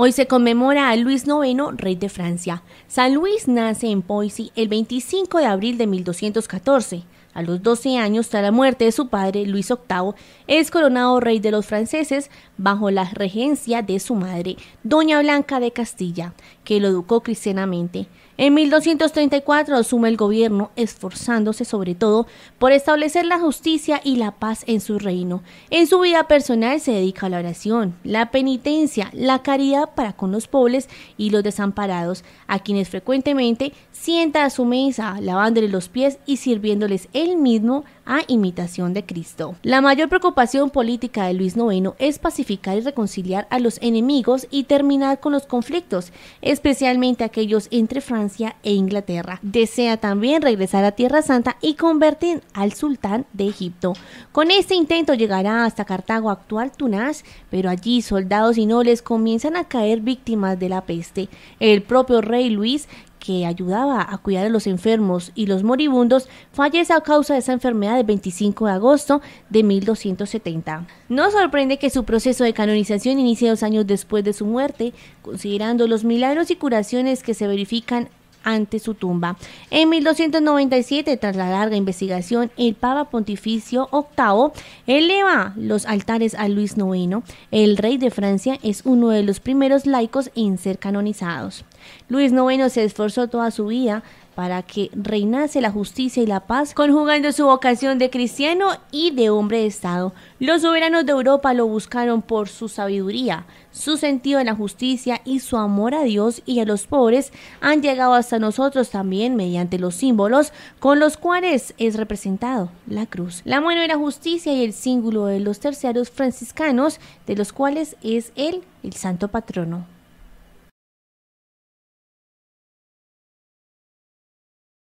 Hoy se conmemora a Luis IX, rey de Francia. San Luis nace en Poissy el 25 de abril de 1214. A los 12 años, tras la muerte de su padre, Luis VIII, es coronado rey de los franceses bajo la regencia de su madre, Doña Blanca de Castilla, que lo educó cristianamente. En 1234 asume el gobierno esforzándose sobre todo por establecer la justicia y la paz en su reino. En su vida personal se dedica a la oración, la penitencia, la caridad para con los pobres y los desamparados, a quienes frecuentemente sienta a su mesa, lavándoles los pies y sirviéndoles él mismo a imitación de Cristo. La mayor preocupación política de Luis IX es pacificar y reconciliar a los enemigos y terminar con los conflictos, especialmente aquellos entre Francia e Inglaterra. Desea también regresar a Tierra Santa y convertir al sultán de Egipto. Con este intento llegará hasta Cartago actual Tunas, pero allí soldados y nobles comienzan a caer víctimas de la peste. El propio rey Luis que ayudaba a cuidar a los enfermos y los moribundos, fallece a causa de esa enfermedad el 25 de agosto de 1270. No sorprende que su proceso de canonización inicie dos años después de su muerte, considerando los milagros y curaciones que se verifican ante su tumba. En 1297, tras la larga investigación, el Papa Pontificio octavo eleva los altares a Luis IX. El rey de Francia es uno de los primeros laicos en ser canonizados. Luis IX se esforzó toda su vida para que reinase la justicia y la paz, conjugando su vocación de cristiano y de hombre de Estado. Los soberanos de Europa lo buscaron por su sabiduría, su sentido de la justicia y su amor a Dios y a los pobres han llegado hasta nosotros también mediante los símbolos con los cuales es representado la cruz, la mano de la justicia y el símbolo de los terciarios franciscanos, de los cuales es él el santo patrono.